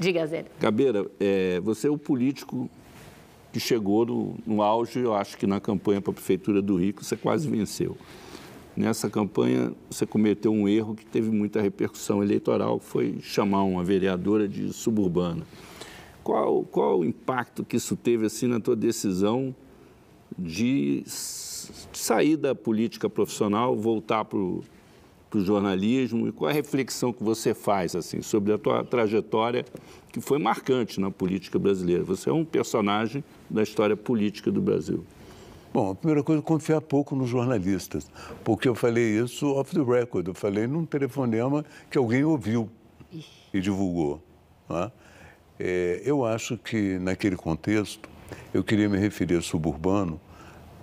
Diga, Zé. Gabeira, é, você é o político que chegou no, no auge, eu acho que na campanha para a Prefeitura do Rio, você quase venceu. Nessa campanha, você cometeu um erro que teve muita repercussão eleitoral, que foi chamar uma vereadora de suburbana. Qual, qual o impacto que isso teve assim na tua decisão de sair da política profissional, voltar para o para o jornalismo e qual a reflexão que você faz assim sobre a tua trajetória que foi marcante na política brasileira. Você é um personagem da história política do Brasil. Bom, a primeira coisa, confiar pouco nos jornalistas, porque eu falei isso off the record, eu falei num telefonema que alguém ouviu e divulgou. Né? É, eu acho que, naquele contexto, eu queria me referir a suburbano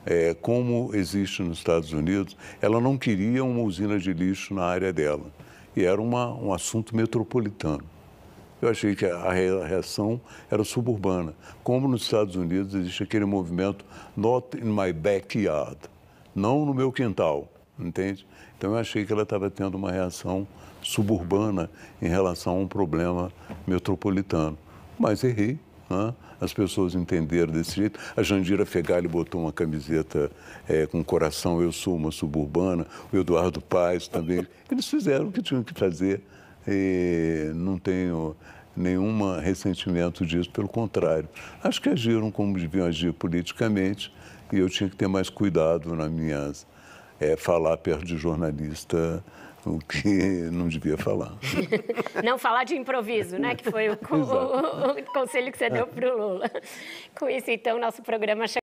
é, como existe nos Estados Unidos, ela não queria uma usina de lixo na área dela. E era uma, um assunto metropolitano. Eu achei que a reação era suburbana. Como nos Estados Unidos existe aquele movimento not in my backyard, não no meu quintal, entende? Então eu achei que ela estava tendo uma reação suburbana em relação a um problema metropolitano. Mas errei, as pessoas entenderam desse jeito. A Jandira Fegali botou uma camiseta é, com coração Eu Sou Uma Suburbana, o Eduardo Paes também. Eles fizeram o que tinham que fazer e não tenho nenhum ressentimento disso, pelo contrário. Acho que agiram como deviam agir politicamente e eu tinha que ter mais cuidado nas minhas é falar perto de jornalista o que não devia falar. não falar de improviso, né? Que foi o, o, o, conselho que você deu para o Lula. Com isso, então, nosso programa chegou.